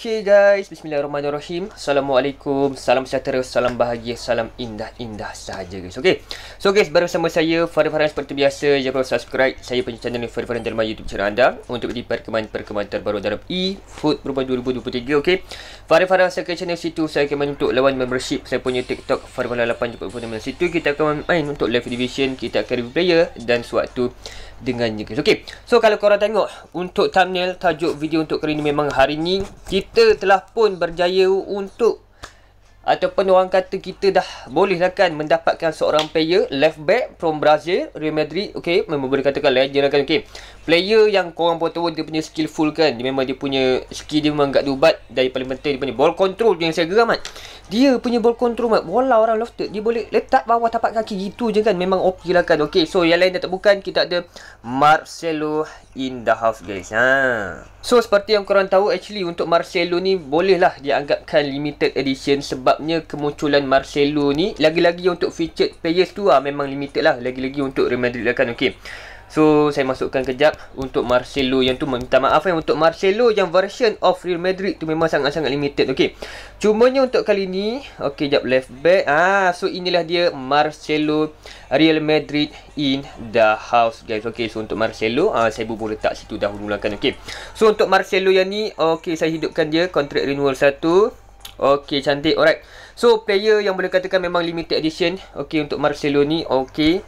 Okay guys, bismillahirrahmanirrahim Assalamualaikum, salam sejahtera, salam bahagia, salam indah-indah sahaja guys Okay, so guys, baru bersama saya Farid Farhan seperti biasa Jangan lupa subscribe, saya punya channel ni Farid Farhan dalam YouTube channel anda Untuk di perkembangan-perkembangan terbaru dalam e-food berubah 2023, okay Farid Farhan saya channel situ, saya akan main untuk lawan membership Saya punya TikTok, Farid Farhan 8, jumpa pun dalam situ Kita akan main untuk live division, kita akan review player Dan suatu dengan guys Okay, so kalau korang tengok Untuk thumbnail, tajuk video untuk kali ni memang hari ni Kita kita telah pun berjaya untuk ataupun orang kata kita dah bolehlah kan mendapatkan seorang player left back from Brazil Real Madrid okey memang boleh katakan legend lah kan okey player yang kau pun tahu dia punya skillful kan dia memang dia punya skill dia memang gak dubat dari paling penting dia punya ball control dia yang saya geram kan dia punya ball control mat bola orang lofted dia boleh letak bawah tapak kaki gitu je kan memang ok lah kan ok so yang lain dah tak bukan kita ada Marcelo in the house guys ha. so seperti yang korang tahu actually untuk Marcelo ni bolehlah dianggapkan limited edition sebabnya kemunculan Marcelo ni lagi-lagi untuk featured players tu ha, memang limited lah lagi-lagi untuk Real Madrid lah kan ok So saya masukkan kejap untuk Marcelo yang tu meminta maaf eh untuk Marcelo yang version of Real Madrid tu memang sangat-sangat limited. Okey. Cuma Cumanya untuk kali ni, okey jap left back. Ah so inilah dia Marcelo Real Madrid in the house guys. Okey so untuk Marcelo ah saya boleh letak situ dah lah Okey. So untuk Marcelo yang ni okey saya hidupkan dia contract renewal satu. Okey cantik. Alright. So player yang boleh katakan memang limited edition okey untuk Marcelo ni okey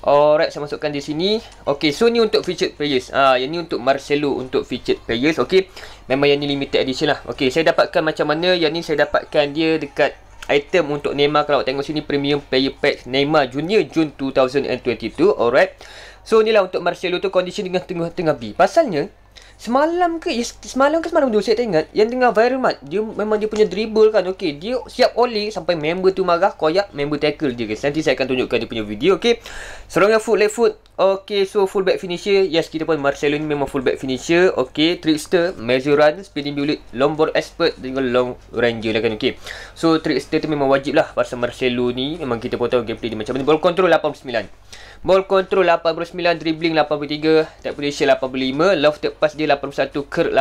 Alright, saya masukkan di sini. Okay, so ni untuk featured players. Ah, yang ni untuk Marcelo untuk featured players. Okay, memang yang ni limited edition lah. Okay, saya dapatkan macam mana? Yang ni saya dapatkan dia dekat item untuk Neymar. Kalau tengok sini, premium player pack Neymar Junior Jun 2022. Alright. So, ni lah untuk Marcelo tu condition dengan tengah-tengah B. Pasalnya, Semalam ke yes, Semalam ke semalam tu Saya tak Yang tengah viral mat Dia memang dia punya dribble kan Okay Dia siap oleh Sampai member tu marah Koyak member tackle dia guys Nanti saya akan tunjukkan dia punya video Okay Serangnya foot left foot Okay so full back finisher Yes kita pun Marcelo ni memang back finisher Okay Trickster Mezuran Speeding bullet Lombard expert Dengan long range lah kan Okay So trickster tu memang wajib lah Pasal Marcelo ni Memang kita pun tahu gameplay dia macam mana Ball control 89 Ball control 89 Dribbling 83 Tap position 85 Love third pass dia 81 ker 80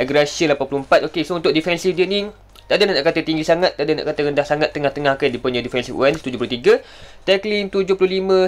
Aggression 84 Okey, so untuk defensive dia ni Tak ada nak kata tinggi sangat Tak ada nak kata rendah sangat Tengah-tengah kan dia punya defensive one 73 Tackling 75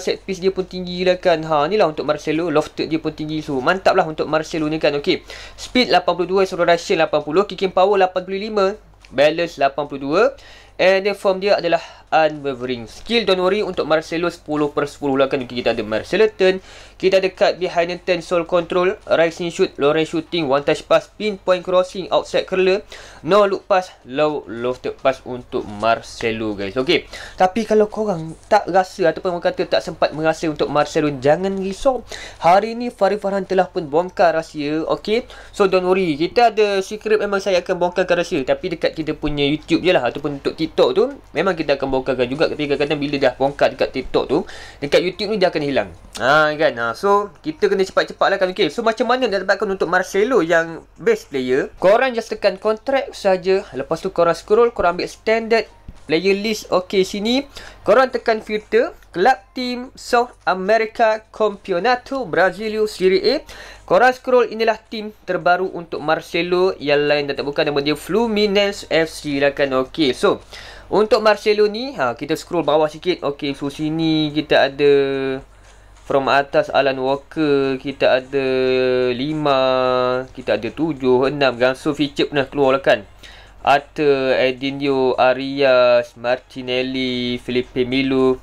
Set piece dia pun tinggi lah kan Ha ni lah untuk Marcelo Love dia pun tinggi So mantap lah untuk Marcelo ni kan Okay Speed 82 Suruh Russian 80 Kicking power 85 Balance 82 And the form dia adalah Unwavering Skill. Don't worry untuk Marcelo 10 per 10 lah kan. Kita ada Marcelo turn. Kita dekat behind the 10 soul control. Rising shoot, low range shooting, one touch pass, pinpoint crossing, outside curler. No look pass, low lofted pass untuk Marcelo guys. Okay. Tapi kalau korang tak rasa ataupun orang kata tak sempat merasa untuk Marcelo, jangan risau. Hari ni Farid Farhan telah pun bongkar rahsia. Okay. So don't worry. Kita ada secret memang saya akan bongkarkan rahsia. Tapi dekat kita punya YouTube je lah ataupun untuk TikTok tu. Memang kita akan bongkarkan juga. Tapi kadang-kadang bila dah bongkar dekat TikTok tu, dekat YouTube ni dia akan hilang. Ha kan? Ha, Ah, so kita kena cepat-cepat lah kan okay. So macam mana nak dapatkan untuk Marcelo yang best player Korang just tekan contract saja. Lepas tu korang scroll, korang ambil standard player list Okay sini, korang tekan filter Club Team South America Campeonato Brasilio Serie A Korang scroll inilah team terbaru untuk Marcelo Yang lain dah tak bukan nama dia Fluminense FC lah kan Okay so untuk Marcelo ni, ha, kita scroll bawah sikit. Okay, so sini kita ada From atas Alan Walker Kita ada 5 Kita ada 7 6 Gangso feature pernah keluar lah kan Arthur Edinho Arias Martinelli Felipe Milu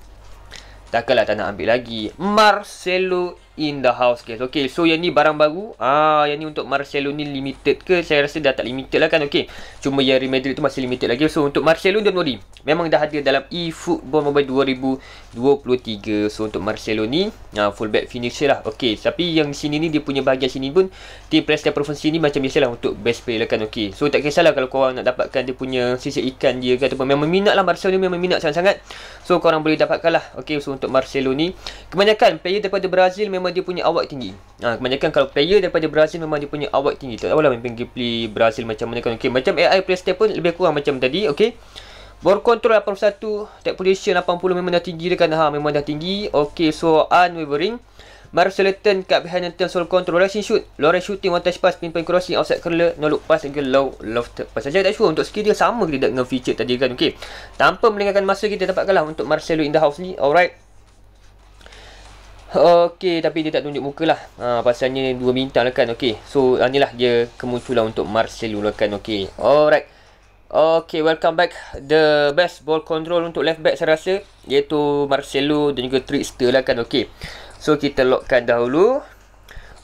Takkanlah tak nak ambil lagi Marcelo in the house guys. Okay, so yang ni barang baru. Ah, yang ni untuk Marcelo ni limited ke? Saya rasa dah tak limited lah kan. Okay. Cuma yang Real Madrid tu masih limited lagi. So untuk Marcelo dan Nori memang dah hadir dalam eFootball Mobile 2023. So untuk Marcelo ni, ah fullback finisher lah. Okay, tapi yang sini ni dia punya bahagian sini pun team press dan performance sini macam biasalah untuk best player lah kan. Okay. So tak kisahlah kalau korang nak dapatkan dia punya sisa ikan dia ke ataupun memang minat lah Marcelo ni memang minat sangat-sangat. So korang boleh dapatkan lah. Okay, so untuk Marcelo ni kebanyakan player daripada Brazil memang memang dia punya awak tinggi. Ha, kebanyakan kalau player daripada Brazil memang dia punya awak tinggi. Tak tahulah memang gameplay Brazil macam mana kan. Okay, macam AI playstyle pun lebih kurang macam tadi. Okay. Ball control 81. Tap position 80 memang dah tinggi dia kan. Ha, memang dah tinggi. Okay, so unwavering. Marius Selatan kat behind and turn solo control. Rushing shoot. Lorenz shooting. One touch pass. Pinpoint crossing. Outside curler. No look pass. Okay, low loft pass. saja tak sure. Untuk skill dia sama ke tidak dengan feature tadi kan. Okay. Tanpa melengahkan masa kita dapatkanlah untuk Marcelo in the house ni. Alright. Okey, tapi dia tak tunjuk muka lah. Ha, pasalnya dua bintang lah kan. Okey, so inilah dia kemunculan untuk Marcelo lah kan. Okey, alright. Okey, welcome back. The best ball control untuk left back saya rasa. Iaitu Marcelo dan juga Trickster lah kan. Okey, so kita lockkan dahulu.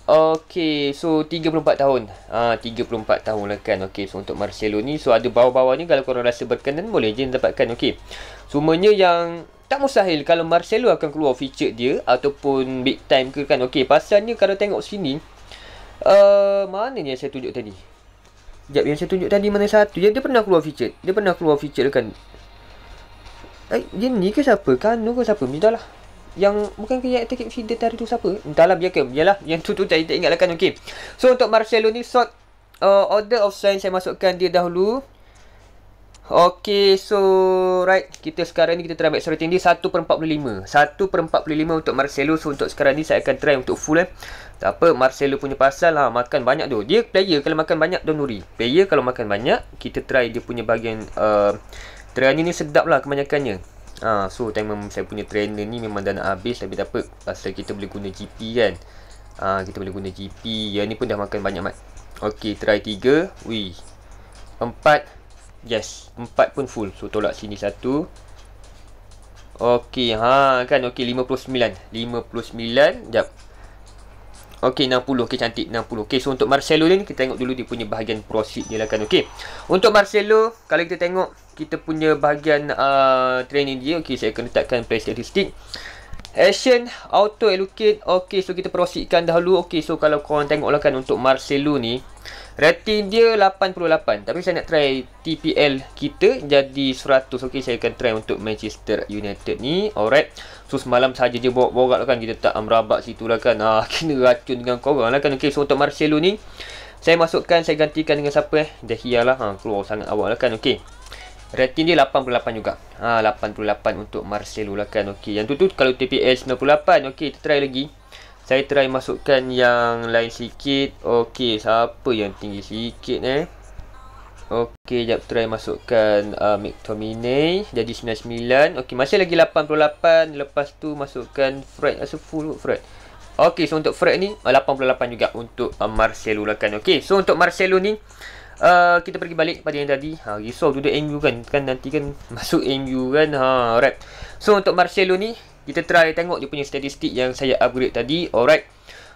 Okey, so 34 tahun. Ha, 34 tahun lah kan. Okey, so untuk Marcelo ni. So ada bawah-bawah ni kalau korang rasa berkenan boleh je dapatkan. Okey, semuanya yang tak mustahil kalau Marcelo akan keluar feature dia ataupun big time ke kan. Okey, pasalnya kalau tengok sini uh, mana yang saya tunjuk tadi? Sekejap yang saya tunjuk tadi mana satu? Yang dia pernah keluar feature. Dia pernah keluar feature kan. Eh, dia ni ke siapa? kan? ke siapa? Mintalah. Yang bukan ke yang attack feeder tadi tu siapa? Entahlah biar ke. Biarlah. Yang tu tu saya tak ingatlah kan. Okey. So untuk Marcelo ni sort uh, order of sign saya masukkan dia dahulu. Okay, so right Kita sekarang ni kita try backstory tinggi 1.45 1.45 untuk Marcelo So untuk sekarang ni saya akan try untuk full eh Tak apa, Marcelo punya pasal ha, Makan banyak tu Dia player kalau makan banyak Don't worry Player kalau makan banyak Kita try dia punya bahagian uh, Trainer ni sedap lah kebanyakannya ha, So time saya punya trainer ni Memang dah nak habis Tapi tak apa Pasal kita boleh guna GP kan ha, Kita boleh guna GP Yang ni pun dah makan banyak mat Okay, try 3 Wih 4 Yes, empat pun full. So tolak sini satu. Okey, ha kan okey 59. 59. Jap. Okey 60. Okey cantik 60. Okey, so untuk Marcelo ni kita tengok dulu dia punya bahagian proceed dia lah kan. Okey. Untuk Marcelo, kalau kita tengok kita punya bahagian uh, training dia. Okey, saya akan letakkan play statistic. Action auto allocate. Okey, so kita proceedkan dahulu. Okey, so kalau korang tengoklah kan untuk Marcelo ni, Rating dia 88 Tapi saya nak try TPL kita Jadi 100 Okey, saya akan try untuk Manchester United ni Alright So semalam saja je bawa borak lah kan Kita tak amrabak situ lah kan ah, Kena racun dengan korang lah kan Okey, so untuk Marcelo ni Saya masukkan Saya gantikan dengan siapa eh Dahia lah ha, Keluar sangat awal lah kan Okey. Rating dia 88 juga ha, ah, 88 untuk Marcelo lah kan Okey. yang tu tu Kalau TPL 98 okey, kita try lagi saya try masukkan yang lain sikit Okey, siapa yang tinggi sikit eh Okey, jap try masukkan uh, McTominay Jadi 99 Okey, masih lagi 88 Lepas tu masukkan Fred Rasa full kot Fred Okey, so untuk Fred ni 88 uh, juga untuk uh, Marcelo lah kan Okey, so untuk Marcelo ni Uh, kita pergi balik pada yang tadi ha, Resolve duduk MU kan Kan nanti kan Masuk MU kan ha, Alright So untuk Marcelo ni kita try tengok dia punya statistik yang saya upgrade tadi. Alright.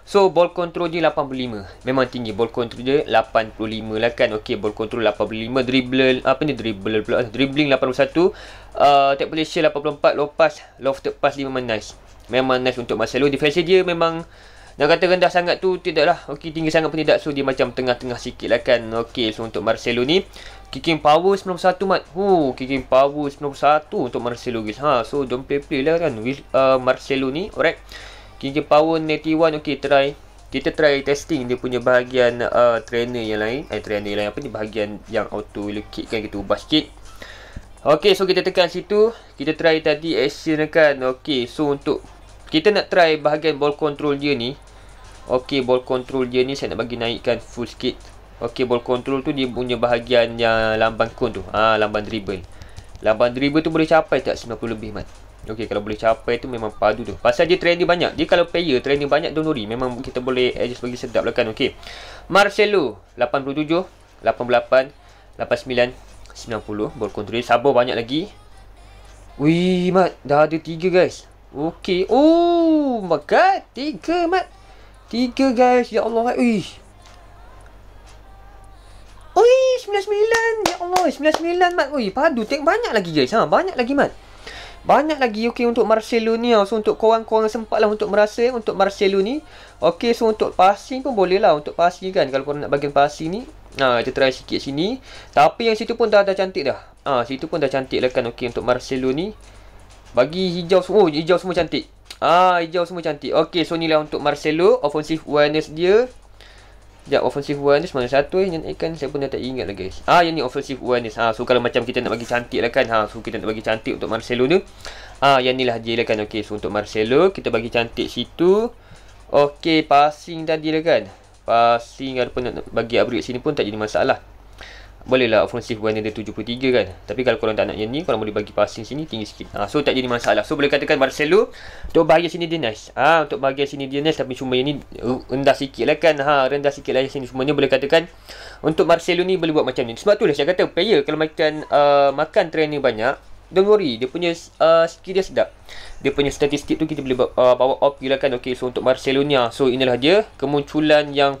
So, ball control dia 85. Memang tinggi. Ball control dia 85 lah kan. Okay, ball control 85. Dribbler, apa ni dribbler pula. Dribbling 81. Uh, take position 84. Lopas, loft pass dia memang nice. Memang nice untuk Marcelo. Defensive dia memang... Nak kata rendah sangat tu, tidaklah. okay, tinggi sangat pun tidak. So, dia macam tengah-tengah sikit lah kan. Okey, so untuk Marcelo ni. Kicking power 91 mat. Oh, kicking power 91 untuk Marcelo guys. Ha, so don't play play lah kan uh, Marcelo ni. Alright. Kicking power 91. Okay, try. Kita try testing dia punya bahagian uh, trainer yang lain. Eh, trainer yang lain apa ni? Bahagian yang auto locate kan gitu. ubah Okay, so kita tekan situ. Kita try tadi action kan. Okay, so untuk kita nak try bahagian ball control dia ni. Okay, ball control dia ni saya nak bagi naikkan full sikit. Okey ball control tu dia punya bahagian yang lambang cone tu. Ah lambang dribble. lambang dribble tu boleh capai tak 90 lebih man. Okey kalau boleh capai tu memang padu tu. Pasal dia training banyak. Dia kalau player training banyak tu nuri memang kita boleh adjust bagi sedap lah kan. Okey. Marcelo 87 88 89 90 ball control sabar banyak lagi. Wih mat dah ada 3 guys. Okey. Oh my god, 3 mat. 3 guys. Ya Allah. Wih. 99 Ya Allah 99 Mat Ui padu Tengok banyak lagi guys ha, Banyak lagi Mat banyak lagi okay, untuk Marcelo ni ha, So untuk korang-korang sempatlah untuk merasa eh, Untuk Marcelo ni Okay so untuk passing pun boleh lah Untuk passing kan Kalau korang nak bagian passing ni Haa kita try sikit sini Tapi yang situ pun dah, dah cantik dah Haa situ pun dah cantik lah kan Okay untuk Marcelo ni Bagi hijau semua Oh hijau semua cantik Ah hijau semua cantik Okay so ni lah untuk Marcelo Offensive awareness dia Sekejap, offensive awareness mana satu eh? Yang ikan saya pun dah tak ingat lah guys. Ah, yang ni offensive awareness. Ha, ah, so kalau macam kita nak bagi cantik lah kan. Ha, so kita nak bagi cantik untuk Marcelo ni. Ah, yang ni lah dia lah kan. Okay, so untuk Marcelo, kita bagi cantik situ. Okay, passing tadi lah kan. Passing ataupun nak bagi upgrade sini pun tak jadi masalah bolehlah offensive warning dia 73 kan tapi kalau korang tak nak yang ni korang boleh bagi passing sini tinggi sikit ha, so tak jadi masalah so boleh katakan Marcelo untuk bahagian sini dia nice ha, untuk bahagian sini dia nice tapi cuma yang ni uh, rendah sikit lah kan ha, rendah sikit lah yang sini semuanya boleh katakan untuk Marcelo ni boleh buat macam ni sebab tu lah saya kata player kalau makan uh, makan trainer banyak Don't worry Dia punya uh, skill dia sedap Dia punya statistik tu Kita boleh uh, bawa off Gila kan Okay so untuk Marcelo ni So inilah dia Kemunculan yang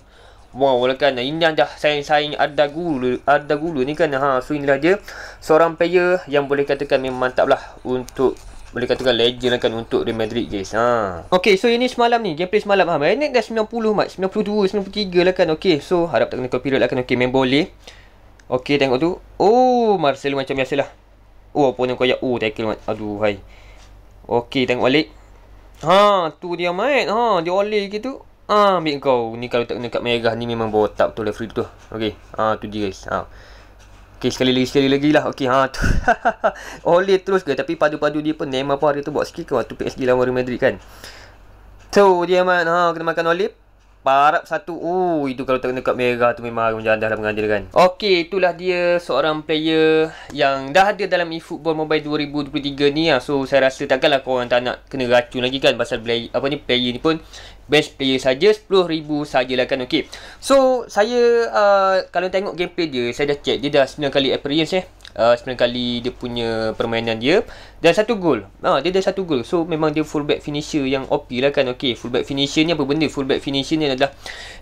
Wow, kan ini ada saing-saing ada gulu, ada gulu ni kan. Ha, so inilah dia seorang player yang boleh katakan memang mantaplah untuk boleh katakan legend lah kan untuk Real Madrid guys. Ha. Okey, so ini semalam ni, gameplay semalam ha. Banyak dah 90 mat, 92, 93 lah kan. Okey, so harap tak kena copyright lah kan. Okey, main boleh. Okey, tengok tu. Oh, Marcel macam biasalah. Oh, opponent koyak. Oh, tackle mat. Aduh, hai. Okey, tengok balik. Ha, tu dia main Ha, dia oleh gitu. Ah, ambil kau. Ni kalau tak kena kat merah ni memang botak tu referee tu. Okey. Ah, tu dia guys. Ah. Okey, sekali lagi sekali lagi lah. Okey, ha tu. Oli terus ke tapi padu-padu dia pun nama apa hari tu buat sikit ke waktu PSG lawan Real Madrid kan. so, dia man. Ha, ah, kena makan Oli. Parap satu Oh itu kalau tak kena kad merah tu memang harum jalan dah dalam mengandil kan Okay itulah dia seorang player Yang dah ada dalam eFootball Mobile 2023 ni ah, So saya rasa takkanlah korang tak nak kena racun lagi kan Pasal play, apa ni, player ni pun Best player saja RM10,000 sajalah kan Okay So saya uh, Kalau tengok gameplay dia Saya dah check Dia dah 9 kali experience eh uh, 9 kali dia punya permainan dia dan satu gol. Ha dia ada satu gol. So memang dia fullback finisher yang OP lah kan. Okey, fullback finisher ni apa benda? Fullback finisher ni adalah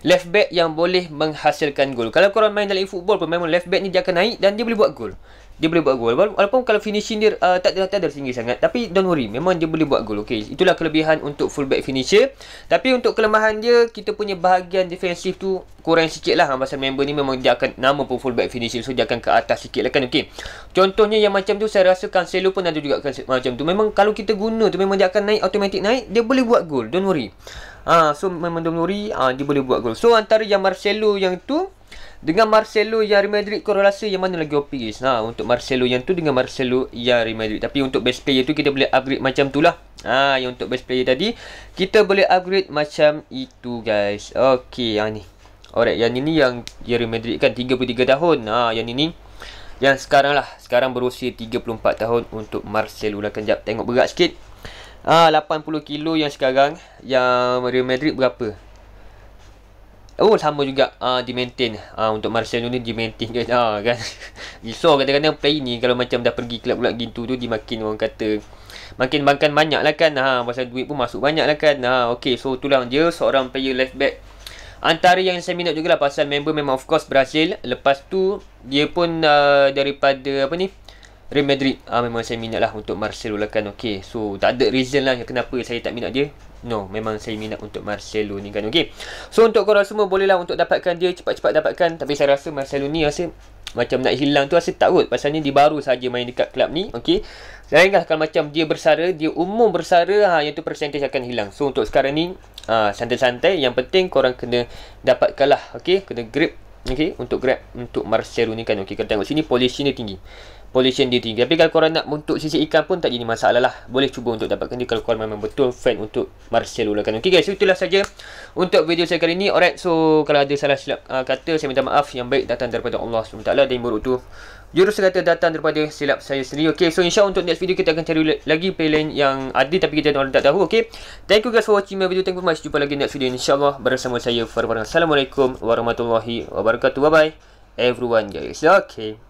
left back yang boleh menghasilkan gol. Kalau korang main dalam e-football pun left back ni dia akan naik dan dia boleh buat gol dia boleh buat gol walaupun kalau finishing dia uh, tak terlalu ada tinggi sangat tapi don't worry memang dia boleh buat gol okey itulah kelebihan untuk fullback finisher tapi untuk kelemahan dia kita punya bahagian defensif tu kurang sikit lah masa member ni memang dia akan nama pun fullback finisher so dia akan ke atas sikit lah kan okey contohnya yang macam tu saya rasa Cancelo pun ada juga macam tu memang kalau kita guna tu memang dia akan naik automatic naik dia boleh buat gol don't worry Ah, ha, so memang don't worry ha, dia boleh buat gol so antara yang Marcelo yang tu dengan Marcelo yang Real Madrid kau rasa yang mana lagi OP guys nah ha, untuk Marcelo yang tu dengan Marcelo yang Real Madrid tapi untuk best player tu kita boleh upgrade macam tu lah ha, yang untuk best player tadi kita boleh upgrade macam itu guys Okay yang ni alright yang ini yang Real Madrid kan 33 tahun ha, yang ini yang sekarang lah sekarang berusia 34 tahun untuk Marcelo lah kejap tengok berat sikit Ah ha, 80 kilo yang sekarang yang Real Madrid berapa? Oh sama juga uh, di maintain uh, untuk Marcelo ni di maintain ah, kan uh, kan. so kadang-kadang player ni kalau macam dah pergi kelab-kelab gitu tu dia makin orang kata makin makan banyak lah kan ha pasal duit pun masuk banyak lah kan ha okey so tulang dia seorang player left back antara yang saya minat jugalah pasal member memang of course Brazil lepas tu dia pun uh, daripada apa ni Real Madrid ah uh, memang saya minat lah untuk Marcelo lah kan okey so tak ada reason lah kenapa saya tak minat dia No, memang saya minat untuk Marcelo ni kan okay. So untuk korang semua bolehlah untuk dapatkan dia cepat-cepat dapatkan Tapi saya rasa Marcelo ni rasa macam nak hilang tu rasa takut. kot Pasal ni dia baru saja main dekat klub ni okay. Lain kan kalau macam dia bersara, dia umum bersara ha, Yang tu persentase akan hilang So untuk sekarang ni ha, santai-santai ha, Yang penting korang kena dapatkan lah okay. Kena grip okay. Untuk grab untuk Marcelo ni kan okay. Kalau tengok sini polisi ni tinggi pollution dia tinggi. Tapi kalau korang nak untuk sisi ikan pun tak jadi masalah lah. Boleh cuba untuk dapatkan dia kalau korang memang betul fan untuk Marcel Ulakan. Okay guys, itulah saja untuk video saya kali ini. Alright, so kalau ada salah silap uh, kata, saya minta maaf. Yang baik datang daripada Allah SWT dan buruk tu. Jurus kata datang daripada silap saya sendiri. Okay, so insya untuk next video kita akan cari lagi playlist yang ada tapi kita orang tak tahu. Okay, thank you guys for watching my video. Thank you much. Jumpa lagi next video insyaAllah bersama saya Farfar. Assalamualaikum warahmatullahi wabarakatuh. Bye-bye everyone guys. Okay.